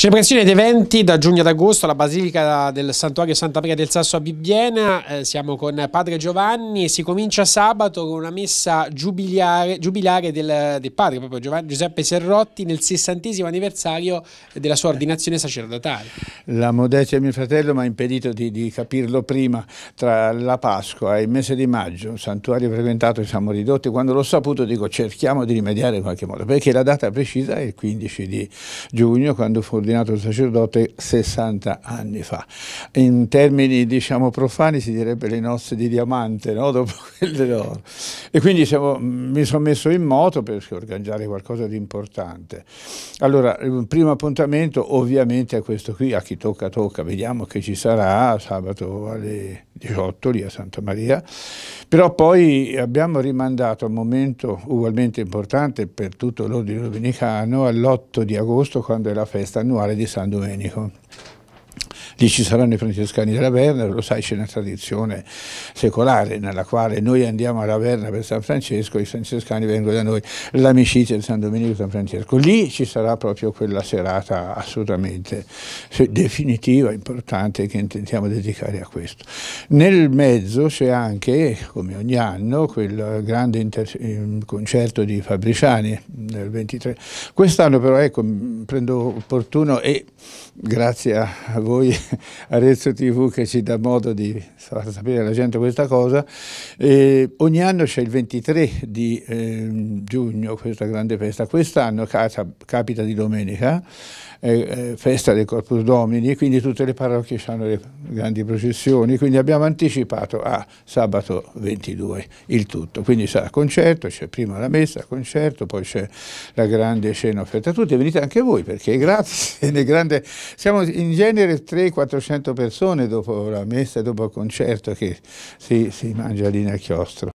Celebrazione ed eventi da giugno ad agosto alla Basilica del Santuario Santa Maria del Sasso a Bibbiena, eh, siamo con Padre Giovanni, e si comincia sabato con una messa giubilare, giubilare del, del, padre, proprio Giovanni, Giuseppe Serrotti, nel sessantesimo anniversario della sua ordinazione sacerdotale. La modestia di mio fratello mi ha impedito di, di, capirlo prima, tra la Pasqua e il mese di maggio, un santuario frequentato siamo ridotti, quando l'ho saputo dico cerchiamo di rimediare in qualche modo, perché la data precisa è il 15 di giugno, quando fu ordinato sacerdote 60 anni fa. In termini diciamo profani si direbbe le nozze di diamante, no? dopo quelle d'oro. E quindi siamo, mi sono messo in moto per organizzare qualcosa di importante. Allora, il primo appuntamento ovviamente è questo qui, a chi tocca tocca, vediamo che ci sarà sabato alle 18 lì a Santa Maria, però poi abbiamo rimandato a un momento ugualmente importante per tutto l'ordine domenicano all'8 di agosto quando è la festa annuale di San Domenico lì ci saranno i francescani della Verna, lo sai c'è una tradizione secolare nella quale noi andiamo alla Verna per San Francesco, i francescani vengono da noi, l'amicizia di San Domenico e San Francesco, lì ci sarà proprio quella serata assolutamente definitiva, importante che intendiamo dedicare a questo. Nel mezzo c'è anche, come ogni anno, quel grande ehm, concerto di Fabriciani nel 23. Quest'anno però ecco, prendo opportuno e grazie a voi Arezzo TV che ci dà modo di far sapere alla gente questa cosa. E ogni anno c'è il 23 di eh, giugno questa grande festa, quest'anno capita di domenica, eh, festa del Corpus Domini, quindi tutte le parrocchie hanno le grandi processioni, quindi abbiamo anticipato a sabato 22 il tutto, quindi sarà concerto, c'è prima la messa, concerto, poi c'è la grande scena offerta a tutti, venite anche voi perché grazie. gratis, grande, siamo in genere 3-4 400 persone dopo la messa, dopo il concerto che si, si mangia lì nel chiostro.